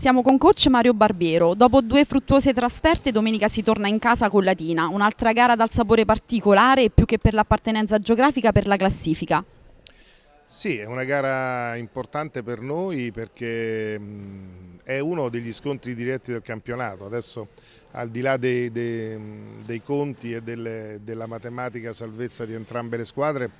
Siamo con coach Mario Barbiero. Dopo due fruttuose trasferte, domenica si torna in casa con Latina, un'altra gara dal sapore particolare più che per l'appartenenza geografica per la classifica. Sì, è una gara importante per noi perché mm, è uno degli scontri diretti del campionato. Adesso al di là dei, dei, dei conti e delle, della matematica salvezza di entrambe le squadre,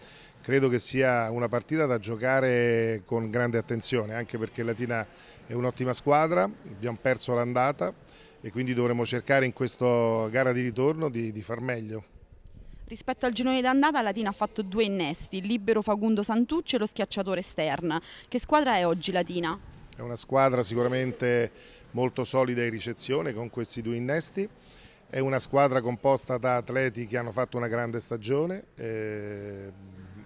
credo che sia una partita da giocare con grande attenzione, anche perché Latina è un'ottima squadra, abbiamo perso l'andata e quindi dovremo cercare in questa gara di ritorno di, di far meglio. Rispetto al girone d'andata, Latina ha fatto due innesti, il libero Fagundo Santucci e lo schiacciatore Stern. Che squadra è oggi Latina? È una squadra sicuramente molto solida in ricezione con questi due innesti. È una squadra composta da atleti che hanno fatto una grande stagione, eh,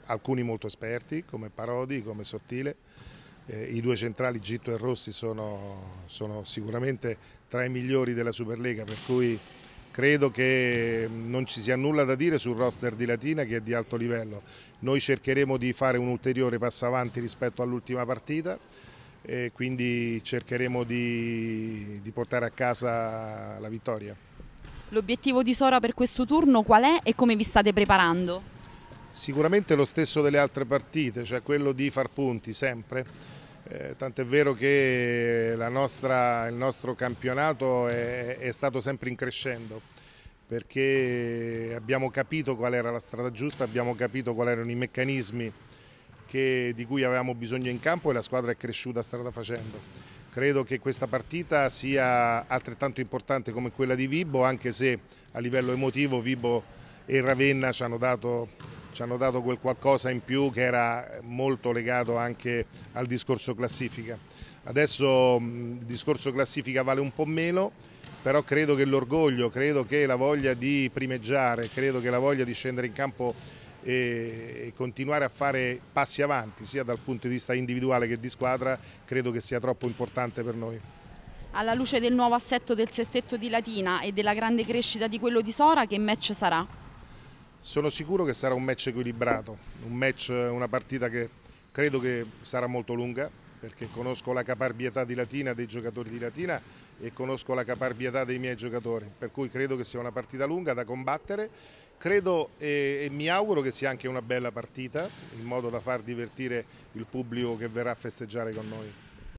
alcuni molto esperti come Parodi, come Sottile. Eh, I due centrali Gitto e Rossi sono, sono sicuramente tra i migliori della Superlega, per cui credo che ehm, non ci sia nulla da dire sul roster di Latina che è di alto livello. Noi cercheremo di fare un ulteriore passo avanti rispetto all'ultima partita e quindi cercheremo di, di portare a casa la vittoria. L'obiettivo di Sora per questo turno qual è e come vi state preparando? Sicuramente lo stesso delle altre partite, cioè quello di far punti sempre, eh, tant'è vero che nostra, il nostro campionato è, è stato sempre in crescendo perché abbiamo capito qual era la strada giusta, abbiamo capito quali erano i meccanismi che, di cui avevamo bisogno in campo e la squadra è cresciuta strada facendo. Credo che questa partita sia altrettanto importante come quella di Vibo, anche se a livello emotivo Vibo e Ravenna ci hanno dato, ci hanno dato quel qualcosa in più che era molto legato anche al discorso classifica. Adesso il discorso classifica vale un po' meno, però credo che l'orgoglio, credo che la voglia di primeggiare, credo che la voglia di scendere in campo e, continuare a fare passi avanti sia dal punto di vista individuale che di squadra credo che sia troppo importante per noi. Alla luce del nuovo assetto del sestetto di Latina e della grande crescita di quello di Sora, che match sarà? Sono sicuro che sarà un match equilibrato, un match, una partita che credo che sarà molto lunga perché conosco la caparbietà di Latina, dei giocatori di Latina e conosco la caparbietà dei miei giocatori, per cui credo che sia una partita lunga da combattere Credo e, e, mi auguro che sia anche una bella partita, in modo da far divertire il pubblico che verrà a festeggiare con noi.